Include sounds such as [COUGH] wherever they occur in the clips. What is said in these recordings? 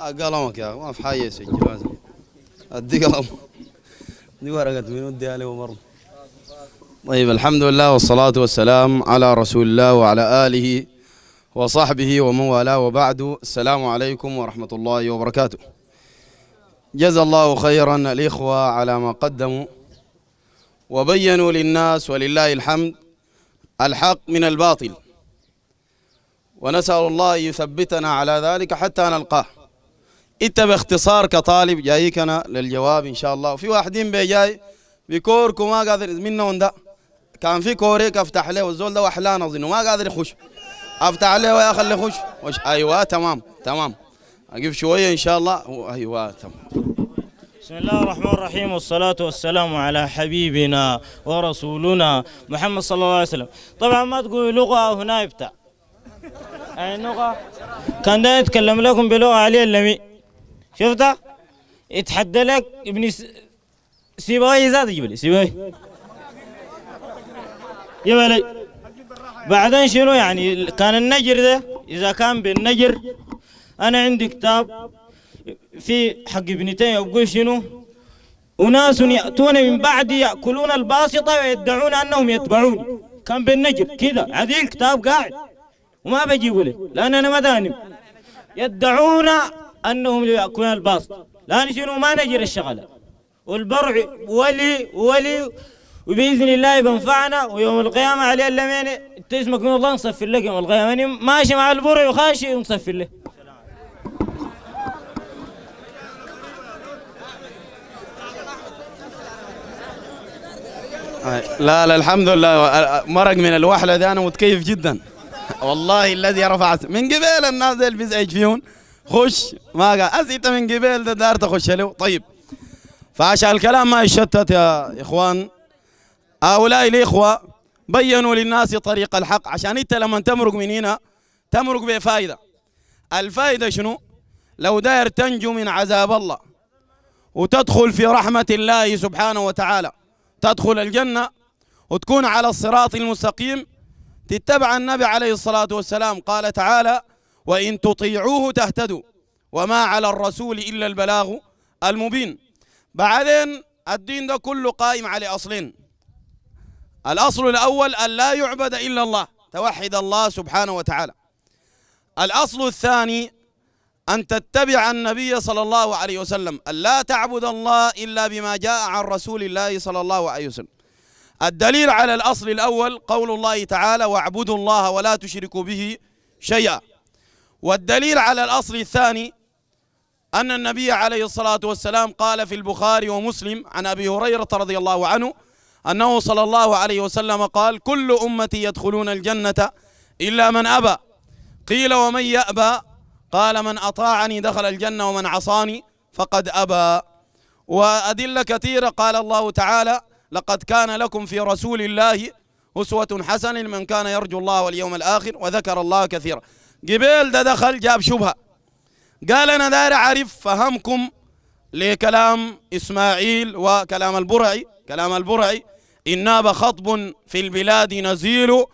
قلمك يا ما في حاجه يسجل ادي قلم دي ورقه من ودي علي ومرض طيب الحمد لله والصلاة والسلام على رسول الله وعلى آله وصحبه ومن والاه وبعد السلام عليكم ورحمة الله وبركاته جزا الله خيرا الإخوة على ما قدموا وبينوا للناس ولله الحمد الحق من الباطل ونسأل الله يثبتنا على ذلك حتى نلقاه انت باختصار كطالب جايك انا للجواب ان شاء الله وفي واحدين بجاي بكور ما قادر منهم ده كان في كوريك افتح له والزول ده وحلان اظن ما قادر يخش افتح له يا اخي يخش ايوه تمام تمام اقف شويه ان شاء الله ايوه تمام بسم الله الرحمن الرحيم والصلاة والسلام على حبيبنا ورسولنا محمد صلى الله عليه وسلم طبعا ما تقول لغة هنا يبتع أي لغة كان دائما يتكلم لكم بلغة علي اللمي شفته يتحدى لك ابن سيباي زاد يجيب لي سيبويه بعدين شنو يعني كان النجر ده إذا كان بالنجر أنا عندي كتاب في حق ابنتين اقول يقول شنو أناس يأتون من بعدي يأكلون الباسطة ويدعون أنهم يتبعون كان بالنجر كذا هذه الكتاب قاعد وما بجيبه لي لأن أنا ما دانم يدعون أنهم يأكلون الباسط لا شنو ما نجري الشغلة والبرع ولي ولي وبإذن الله بنفعنا ويوم القيامة علي اللمين تسمك من الله نصفر لك يوم القيامة يعني ماشي مع البرع وخاشي ونصفر له لا لا الحمد لله مرق من الوحله دي انا متكيف جدا والله الذي رفعت من قبل الناس اللي بيزعج فيهم خش ما قال أز أنت من قبل ده دار تخش له طيب فعشان الكلام ما يشتت يا إخوان هؤلاء الإخوة بينوا للناس طريق الحق عشان أنت لما تمرق من هنا تمرق بفائدة الفائدة شنو؟ لو داير تنجو من عذاب الله وتدخل في رحمة الله سبحانه وتعالى تدخل الجنة وتكون على الصراط المستقيم تتبع النبي عليه الصلاة والسلام قال تعالى وإن تطيعوه تهتدوا وما على الرسول إلا البلاغ المبين بعدين الدين ده كله قائم على أصلين الأصل الأول أن لا يعبد إلا الله توحد الله سبحانه وتعالى الأصل الثاني أن تتبع النبي صلى الله عليه وسلم أن لا تعبد الله إلا بما جاء عن رسول الله صلى الله عليه وسلم الدليل على الأصل الأول قول الله تعالى واعبدوا الله ولا تشركوا به شيئا والدليل على الأصل الثاني أن النبي عليه الصلاة والسلام قال في البخاري ومسلم عن أبي هريرة رضي الله عنه أنه صلى الله عليه وسلم قال كل أمتي يدخلون الجنة إلا من أبى قيل ومن يأبى قال من أطاعني دخل الجنة ومن عصاني فقد أبى وأدلة كثيرة قال الله تعالى لقد كان لكم في رسول الله أسوة حسن من كان يرجو الله واليوم الآخر وذكر الله كثيرا جبال ده دخل جاب شبهة قال أنا داير أعرف فهمكم لكلام إسماعيل وكلام البرعي كلام البرعي إن ناب خطب في البلاد نزيل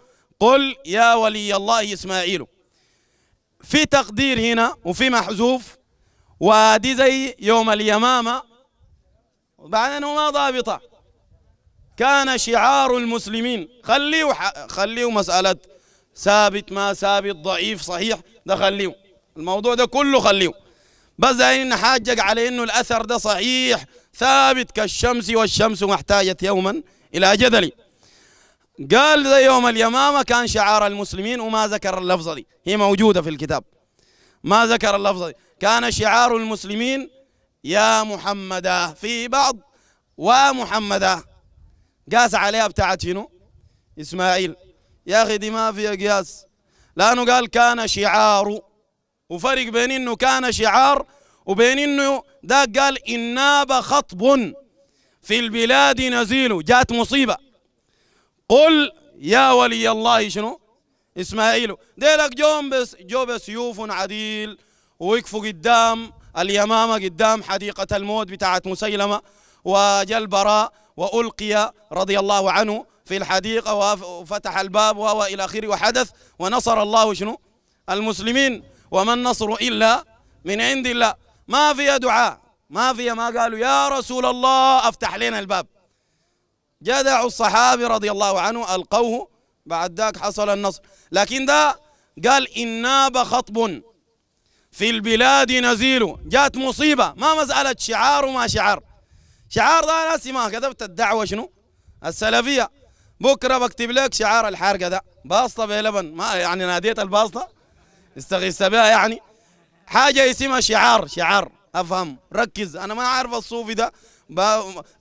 قل يا ولي الله إسماعيل في تقدير هنا وفي محذوف ودي زي يوم اليمامة بعدين ما ضابطة كان شعار المسلمين خليه خليه مسألة ثابت ما ثابت ضعيف صحيح ده خليه الموضوع ده كله خليه بس إن حاجك على انه الاثر ده صحيح ثابت كالشمس والشمس محتاجة يوما الى جدل قال ده يوم اليمامة كان شعار المسلمين وما ذكر اللفظة دي هي موجودة في الكتاب ما ذكر اللفظة دي كان شعار المسلمين يا محمدا في بعض ومحمدا قاس عليها بتاعت شنو اسماعيل يا أخي دي ما فيها قياس لأنه قال كان شعار وفرق بين إنه كان شعار وبين إنه ده قال إن ناب خطب في البلاد نزيل جات مصيبة قل يا ولي الله شنو إسماعيل ديلك جوم بس جو بسيوف عديل ويكفوا قدام اليمامة قدام حديقة الموت بتاعت مسيلمة وجلبراء وألقي رضي الله عنه في الحديقة وفتح الباب إلى آخره وحدث ونصر الله شنو المسلمين وما النصر إلا من عند الله ما فيها دعاء ما فيها ما قالوا يا رسول الله أفتح لنا الباب جدع الصحابي رضي الله عنه ألقوه بعد ذاك حصل النصر لكن ده قال إن ناب خطب في البلاد نزيل جات مصيبة ما مسألة شعار وما شعار شعار ده ناس ما كذبت الدعوة شنو السلفية بكره بكتب لك شعار الحارقه ده باسطه بلبن ما يعني ناديت الباسطه استغيث بها يعني حاجه اسمها شعار شعار افهم ركز انا ما عارف الصوفي ده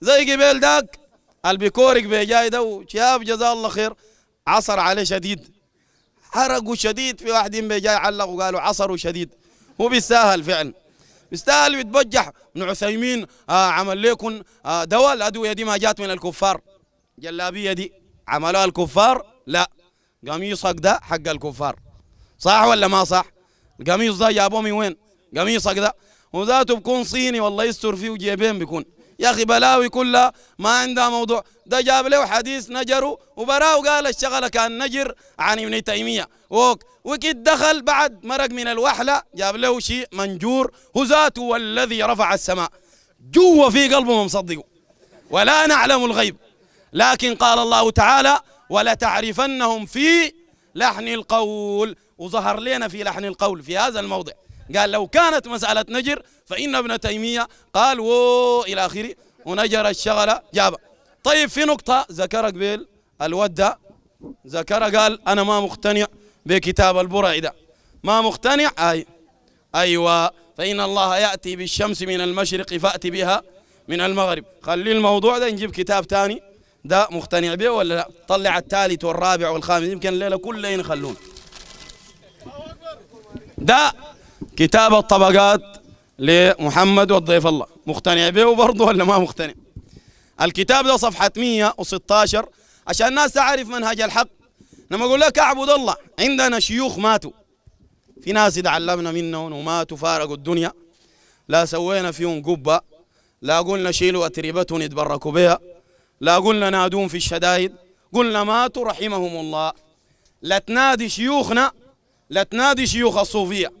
زي قبيل داك البيكورك جاي ده وشاب جزاه الله خير عصر عليه شديد حرقه شديد في بي جاي علق وقالوا عصره شديد هو بيستاهل فعلا بيستاهل يتبجح ابن عثيمين آه عمل لكم آه دواء الادويه دي ما جات من الكفار جلابيه دي عملوها الكفار لا قميصك ده حق الكفار صح ولا ما صح القميص ده جابوه من وين قميصك ده وذاته بكون صيني والله يستر فيه وجيبين بيكون يا اخي بلاوي كلها ما عندها موضوع ده جاب له حديث نجره وبراه قال الشغله كان نجر عن ابن تيميه ووك وكيد دخل بعد مرق من الوحله جاب له شيء منجور هزاته والذي رفع السماء جوا في قلبه مصدقه ولا نعلم الغيب لكن قال الله تعالى ولتعرفنهم في لحن القول وظهر لنا في لحن القول في هذا الموضع قال لو كانت مسألة نجر فإن ابن تيمية قال و إلى آخره ونجر الشغلة جاب طيب في نقطة ذكر قبيل الودة ذكر قال أنا ما مقتنع بكتاب البرع ده ما مقتنع أي أيوة فإن الله يأتي بالشمس من المشرق فأتي بها من المغرب خلي الموضوع ده نجيب كتاب تاني ده مقتنع به ولا لا طلع الثالث والرابع والخامس يمكن الليلة كلها ينخلون ده كتاب الطبقات لمحمد والضيف الله مقتنع به برضه ولا ما مقتنع الكتاب ده صفحة 116 عشان الناس تعرف منهج الحق لما اقول لك اعبد الله عندنا شيوخ ماتوا في ناس تعلمنا منهم وماتوا فارقوا الدنيا لا سوينا فيهم قبه لا قلنا شيلوا اتربتهم يتبركوا بها لا قلنا نادون في الشدائد قلنا ماتوا رحمهم الله لا تنادي شيوخنا لا تنادي شيوخ الصوفية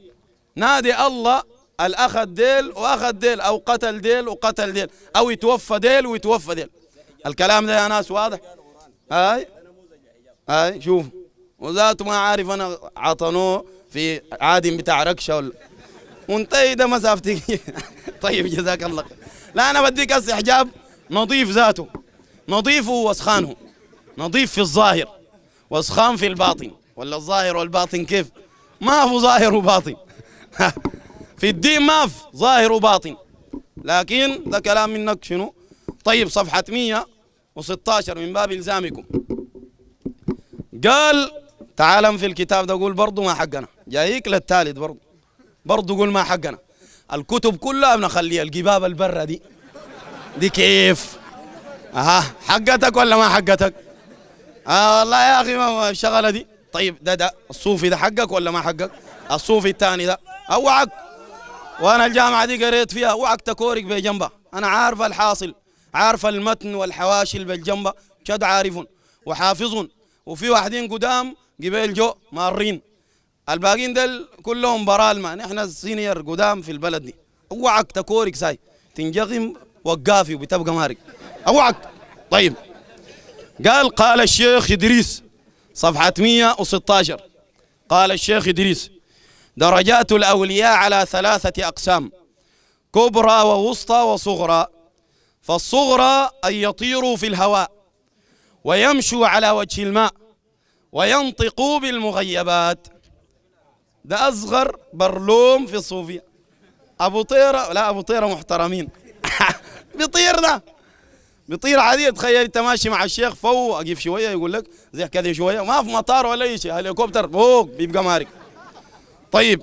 نادي الله الأخذ ديل وأخذ ديل أو قتل ديل وقتل ديل أو يتوفى ديل ويتوفى ديل الكلام ده يا ناس واضح هاي هاي شوف وذاته ما عارف أنا عطنوه في عادم بتاع ركشة ولا منتهي ده مسافتي [LAUGHS] طيب جزاك الله لا أنا بديك هسه حجاب نظيف ذاته نظيفه وسخانه نظيف في الظاهر وسخان في الباطن ولا الظاهر والباطن كيف ما في ظاهر وباطن [LAUGHS] في الدين ما في ظاهر وباطن لكن ده كلام منك شنو طيب صفحة 116 من باب إلزامكم قال تعال في الكتاب ده قول برضه ما حقنا جايك للثالث برضه برضه قول ما حقنا الكتب كلها بنخليها الجباب البرة دي دي كيف اها حقتك ولا ما حقتك؟ اه والله يا اخي ما الشغله دي طيب ده ده الصوفي ده حقك ولا ما حقك؟ الصوفي الثاني ده اوعك وانا الجامعه دي قريت فيها اوعك تكورك بجنبها انا عارف الحاصل عارف المتن والحواشي اللي بالجنبه شد عارفون وحافظون وفي واحدين قدام قبيل جو مارين الباقيين دل كلهم برالما نحن السينيور قدام في البلد دي اوعك تكورك ساي تنجغم وقافي وبتبقى مارك اوعك طيب قال قال الشيخ إدريس صفحة 116 قال الشيخ إدريس درجات الأولياء على ثلاثة أقسام كبرى ووسطى وصغرى فالصغرى أن يطيروا في الهواء ويمشوا على وجه الماء وينطقوا بالمغيبات ده أصغر برلوم في الصوفية أبو طيرة لا أبو طيرة محترمين [LAUGHS] بيطير ده بيطير عادي تخيل انت ماشي مع الشيخ فوق اقف شويه يقول لك زي كذا شويه ما في مطار ولا اي شيء هليكوبتر فوق بيبقى مارق طيب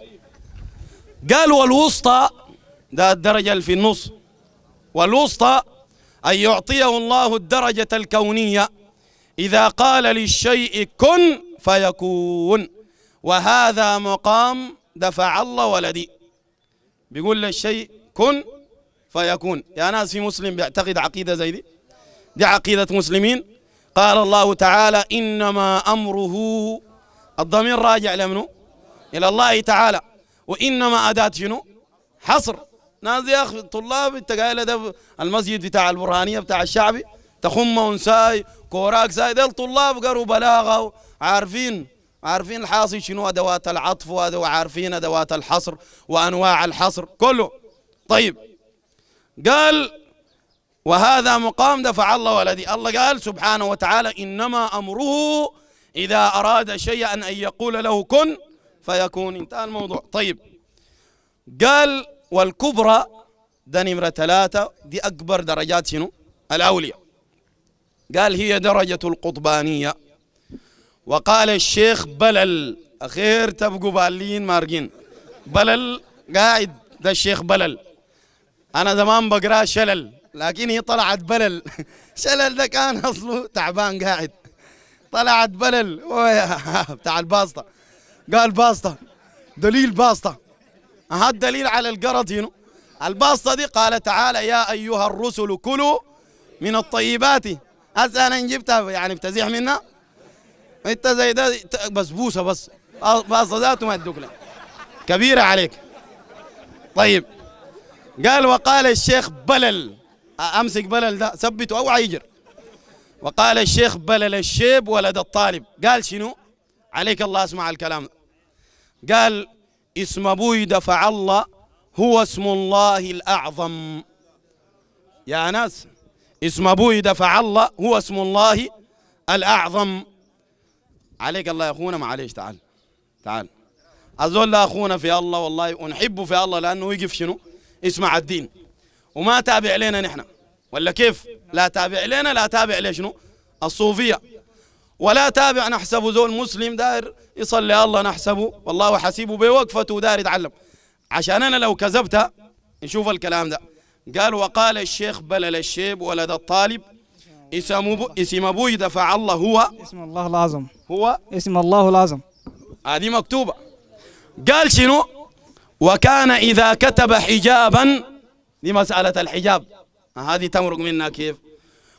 قال والوسطى ده الدرجه اللي في النص والوسطى ان يعطيه الله الدرجه الكونيه اذا قال للشيء كن فيكون وهذا مقام دفع الله ولدي بيقول للشيء كن فيكون يا ناس في مسلم بيعتقد عقيده زي دي دي عقيدة مسلمين قال الله تعالى إنما أمره الضمير راجع لمنه إلى الله تعالى وإنما أداة شنو حصر ناس يا أخي الطلاب أنت قايل ده المسجد بتاع البرهانية بتاع الشعبي تخم ونساي كوراك ساي ده الطلاب قروا بلاغة عارفين عارفين الحاصي شنو أدوات العطف وعارفين أدوات الحصر وأنواع الحصر كله طيب قال وهذا مقام دفع الله ولدي الله قال سبحانه وتعالى إنما أمره إذا أراد شيئا أن يقول له كن فيكون انتهى الموضوع طيب قال والكبرى ده نمرة ثلاثة دي أكبر درجات شنو الأولياء قال هي درجة القطبانية وقال الشيخ بلل أخير تبقوا بالين مارقين بلل قاعد ده الشيخ بلل أنا زمان بقراه شلل لكن هي طلعت بلل [LAUGHS] شلل ده كان اصله تعبان قاعد طلعت بلل [LAUGHS] بتاع الباسطه قال باسطه دليل باسطه ها الدليل على القرض هنا الباسطه دي قال تعالى يا ايها الرسل كلوا من الطيبات هسه انا جبتها يعني بتزيح منها انت زي ده بسبوسه بس باسطه ذاته ما تدوك كبيره عليك طيب قال وقال الشيخ بلل امسك بلل ده ثبته اوعى يجر وقال الشيخ بلل الشيب ولد الطالب قال شنو عليك الله اسمع الكلام قال اسم ابوي دفع الله هو اسم الله الاعظم يا ناس اسم ابوي دفع الله هو اسم الله الاعظم عليك الله يا اخونا معليش تعال تعال أزول لا اخونا في الله والله ونحبه في الله لانه يقف شنو اسمع الدين وما تابع لنا نحن ولا كيف لا تابع لنا لا تابع لشنو الصوفية ولا تابع نحسب زول مسلم داير يصلي الله نحسبه والله حسيبه بوقفته داير يتعلم عشان أنا لو كذبتها نشوف الكلام ده قال وقال الشيخ بلل الشيب ولد الطالب اسم اسم ابوي دفع الله هو اسم الله العظم هو اسم الله العظم هذه مكتوبة قال شنو وكان إذا كتب حجابا دي مسألة الحجاب هذه تمرق منا كيف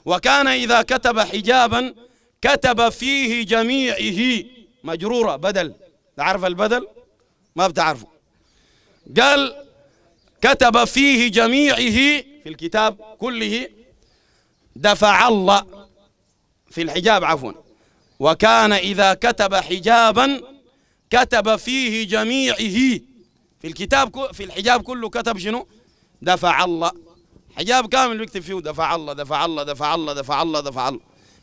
وكان إذا كتب حجابا كتب فيه جميعه مجرورة بدل تعرف البدل ما بتعرفه قال كتب فيه جميعه في الكتاب كله دفع الله في الحجاب عفوا وكان إذا كتب حجابا كتب فيه جميعه في الكتاب في الحجاب كله كتب شنو دفع الله حجاب كامل بيكتب فيه دفع الله دفع الله دفع الله دفع الله دفع الله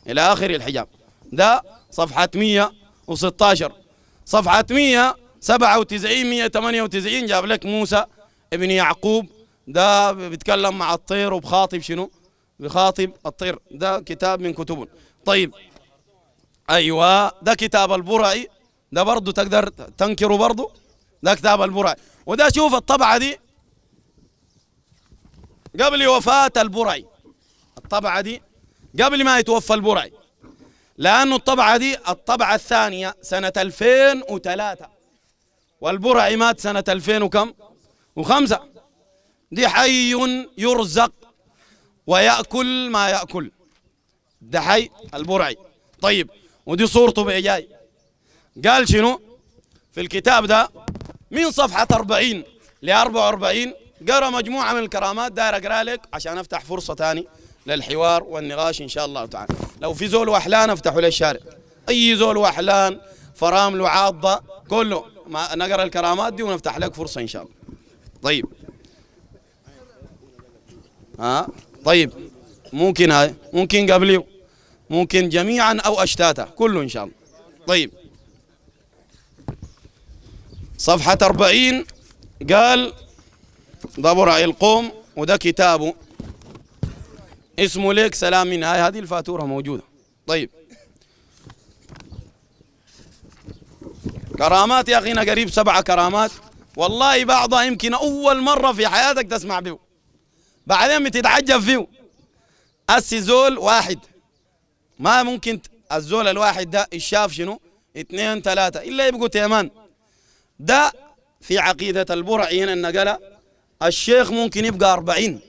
إلى آخر الحجاب ده صفحة 116 صفحة 197 198 جاب لك موسى ابن يعقوب ده بيتكلم مع الطير وبخاطب شنو؟ بخاطب الطير ده كتاب من كتبه طيب ايوه ده كتاب البرعي ده برضه تقدر تنكره برضه ده كتاب البرعي وده شوف الطبعه دي قبل وفاة البرعي الطبعة دي قبل ما يتوفى البرعي لأنه الطبعة دي الطبعة الثانية سنة 2003 والبرعي مات سنة 2000 وكم وخمسة دي حي يرزق ويأكل ما يأكل ده حي البرعي طيب ودي صورته بإيجاي جاي قال شنو في الكتاب ده من صفحة 40 ل 44 قرا مجموعه من الكرامات داير اقرا لك عشان افتح فرصه ثاني للحوار والنقاش ان شاء الله تعالى لو في زول وحلان افتحوا للشارع اي زول وحلان فرامل وعاضة كله ما نقرا الكرامات دي ونفتح لك فرصه ان شاء الله طيب ها طيب ممكن هاي ممكن قبلي ممكن جميعا او اشتاتا كله ان شاء الله طيب صفحه 40 قال ده القوم وده كتابه اسمه ليك سلام من هاي هذه الفاتورة موجودة طيب كرامات يا أخينا قريب سبعة كرامات والله بعضها يمكن أول مرة في حياتك تسمع به بعدين بتتعجب فيه أسي زول واحد ما ممكن الزول الواحد ده الشاف شنو اثنين ثلاثة إلا يبقوا تيمان ده في عقيدة البرع هنا النقلة الشيخ ممكن يبقى 40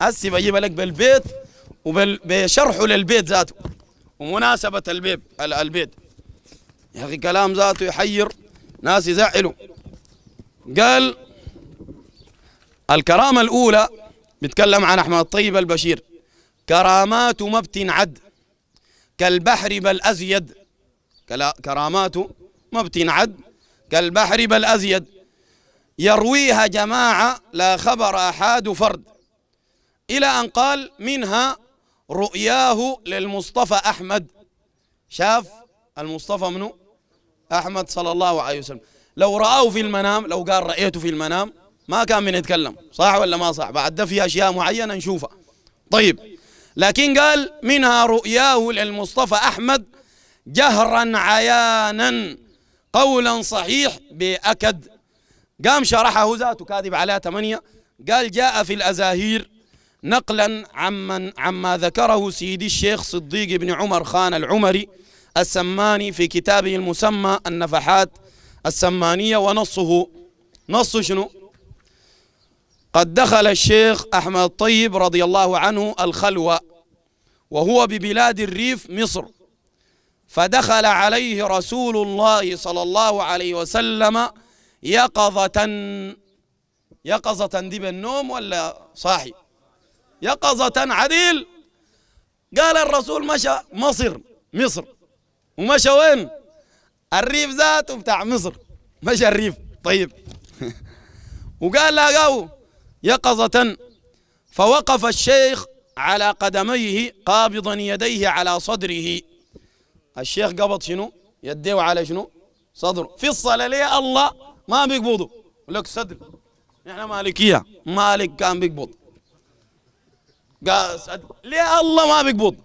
هسي بجيب لك بالبيت وبشرحه للبيت ذاته ومناسبة البيب البيت يا أخي كلام ذاته يحير ناس يزعلوا قال الكرامة الأولى بيتكلم عن أحمد الطيب البشير كرامات ما بتنعد كالبحر بل أزيد كرامات ما بتنعد كالبحر بل أزيد يرويها جماعة لا خبر أحد فرد إلى أن قال منها رؤياه للمصطفى أحمد شاف المصطفى منه أحمد صلى الله عليه وسلم لو رأوه في المنام لو قال رأيته في المنام ما كان من يتكلم صح ولا ما صح بعد ده في أشياء معينة نشوفها طيب لكن قال منها رؤياه للمصطفى أحمد جهرا عيانا قولا صحيح بأكد قام شرحه ذاته كاذب عليها ثمانية قال جاء في الأزاهير نقلا عمن عما ذكره سيدي الشيخ صديق بن عمر خان العمري السماني في كتابه المسمى النفحات السمانية ونصه نص شنو قد دخل الشيخ أحمد طيب رضي الله عنه الخلوة وهو ببلاد الريف مصر فدخل عليه رسول الله صلى الله عليه وسلم يقظة يقظة دي بالنوم ولا صاحي يقظة عديل قال الرسول مشى مصر مصر ومشى وين الريف ذاته بتاع مصر مشى الريف طيب [LAUGHS] وقال لقاه يقظة فوقف الشيخ على قدميه قابضا يديه على صدره الشيخ قبض شنو يديه على شنو صدره في الصلاة ليه الله ما بيقبضوا لك صدر احنا مالكيه مالك كان بيقبض قال ليه الله ما بيقبض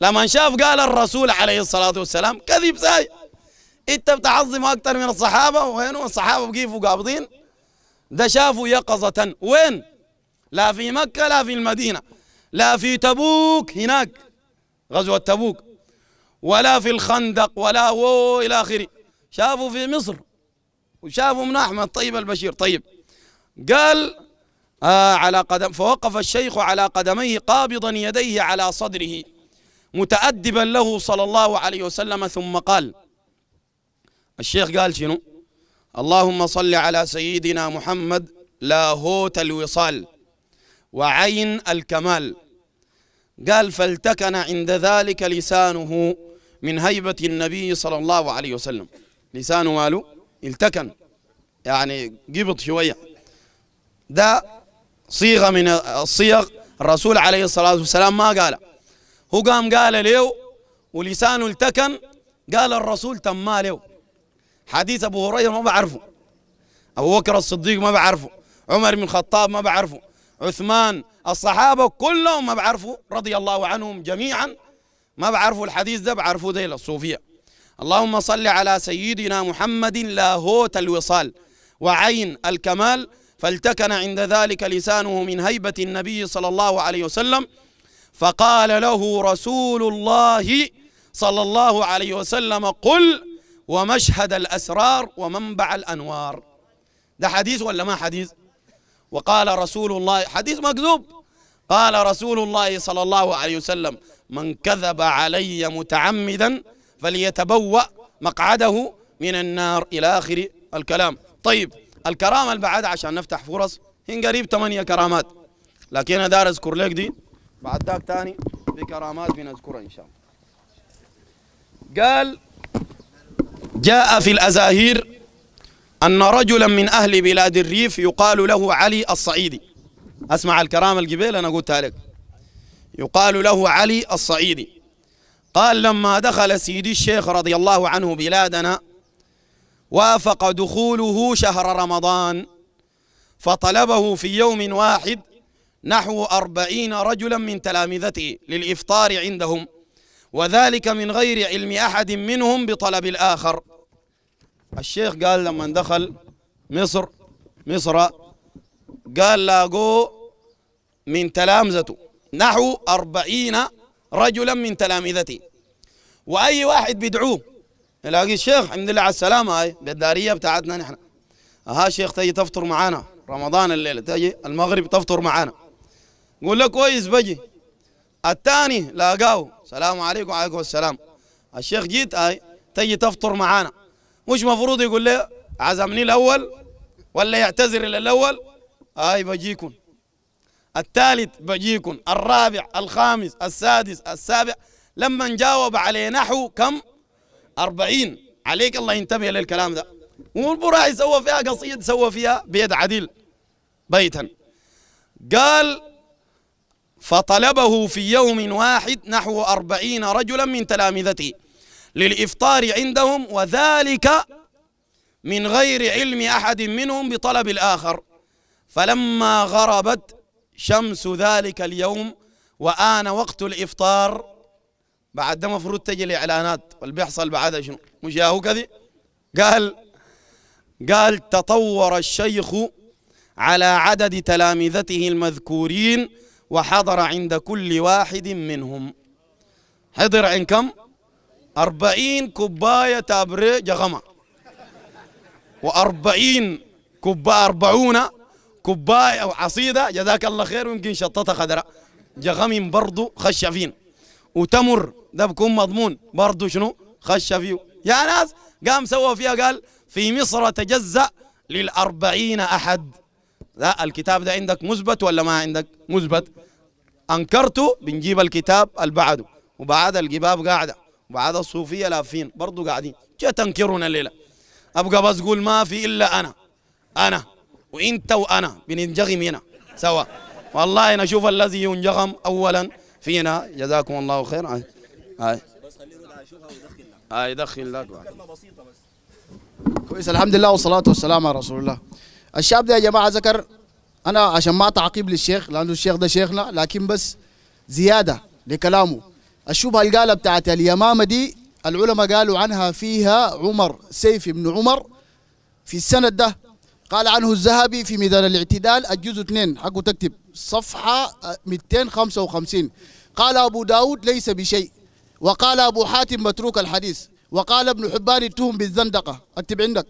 لما شاف قال الرسول عليه الصلاه والسلام كذب ساي انت بتعظم اكثر من الصحابه وين الصحابه بقيفوا قابضين ده شافوا يقظه وين لا في مكه لا في المدينه لا في تبوك هناك غزوه تبوك ولا في الخندق ولا و الى اخره شافوا في مصر وشافوا من أحمد طيب البشير طيب قال آه على قدم فوقف الشيخ على قدميه قابضا يديه على صدره متأدبا له صلى الله عليه وسلم ثم قال الشيخ قال شنو اللهم صل على سيدنا محمد لاهوت الوصال وعين الكمال قال فالتكن عند ذلك لسانه من هيبة النبي صلى الله عليه وسلم لسانه ماله التكن يعني قبض شوية ده صيغة من الصيغ الرسول عليه الصلاة والسلام ما قال هو قام قال له ولسانه التكن قال الرسول تم له حديث أبو هريرة ما بعرفه أبو بكر الصديق ما بعرفه عمر بن الخطاب ما بعرفه عثمان الصحابة كلهم ما بعرفوا رضي الله عنهم جميعا ما بعرفوا الحديث ده بعرفوه ده الصوفية اللهم صل على سيدنا محمد لاهوت الوصال وعين الكمال فالتكن عند ذلك لسانه من هيبة النبي صلى الله عليه وسلم فقال له رسول الله صلى الله عليه وسلم قل ومشهد الأسرار ومنبع الأنوار ده حديث ولا ما حديث وقال رسول الله حديث مكذوب قال رسول الله صلى الله عليه وسلم من كذب علي متعمدا فليتبوأ مقعده من النار إلى آخر الكلام طيب الكرامة اللي عشان نفتح فرص هن قريب ثمانية كرامات لكن أنا دار أذكر لك دي بعد ذاك تاني في كرامات بنذكرها إن شاء الله قال جاء في الأزاهير أن رجلا من أهل بلاد الريف يقال له علي الصعيدي اسمع الكرامة الجبيل أنا قلتها لك يقال له علي الصعيدي قال لما دخل سيدي الشيخ رضي الله عنه بلادنا وافق دخوله شهر رمضان فطلبه في يوم واحد نحو أربعين رجلا من تلامذته للإفطار عندهم وذلك من غير علم أحد منهم بطلب الآخر الشيخ قال لما دخل مصر مصر قال لاقو من تلامذته نحو أربعين رجلا من تلامذتي واي واحد بيدعوه يلاقي الشيخ الحمد لله على السلامه هاي بالداريه بتاعتنا نحن ها الشيخ تجي تفطر معانا رمضان الليله تجي المغرب تفطر معانا قول لك كويس بجي الثاني لاقاه السلام عليكم وعليكم السلام الشيخ جيت هاي تجي تفطر معانا مش مفروض يقول لي عزمني الاول ولا يعتذر الاول هاي بجيكم الثالث بجيكم الرابع الخامس السادس السابع لما جاوب عليه نحو كم أربعين عليك الله ينتبه للكلام ده والبراعي سوى فيها قصيد سوى فيها بيد عديل بيتا قال فطلبه في يوم واحد نحو أربعين رجلا من تلامذته للإفطار عندهم وذلك من غير علم أحد منهم بطلب الآخر فلما غربت شمس ذلك اليوم وآن وقت الإفطار بعد ده مفروض تجي الإعلانات واللي بيحصل بعدها شنو مش ياهو كذي قال قال تطور الشيخ على عدد تلامذته المذكورين وحضر عند كل واحد منهم حضر عند كم أربعين كباية تابري جغمة وأربعين كباية أربعون كوباية أو عصيدة جزاك الله خير ويمكن شطتها خضراء جغمين برضو خش وتمر ده بكون مضمون برضو شنو خش فيه يا ناس قام سوى فيها قال في مصر تجزأ للأربعين أحد لا الكتاب ده عندك مثبت ولا ما عندك مثبت أنكرته بنجيب الكتاب اللي بعده وبعد الجباب قاعدة وبعد الصوفية لافين برضو قاعدين جا تنكرون الليلة أبقى بس قول ما في إلا أنا أنا وانت وانا بننجغم هنا سوا والله نشوف الذي ينجغم اولا فينا جزاكم الله خير هاي هاي لك هاي دخل لك كلمه بسيطه بس كويس الحمد لله والصلاه والسلام على رسول الله الشاب ده يا جماعه ذكر انا عشان ما تعقيب للشيخ لانه الشيخ ده شيخنا لكن بس زياده لكلامه الشبهه اللي قالها بتاعت اليمامه دي العلماء قالوا عنها فيها عمر سيف بن عمر في السند ده قال عنه الذهبي في ميدان الاعتدال الجزء 2 حقه تكتب صفحة 255 آه، قال أبو داود ليس بشيء وقال أبو حاتم متروك الحديث وقال ابن حبان اتهم بالزندقة اكتب عندك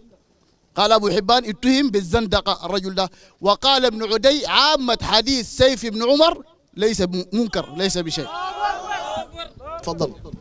قال أبو حبان اتهم بالزندقة الرجل ده وقال ابن عدي عامة حديث سيف بن عمر ليس منكر ليس بشيء تفضل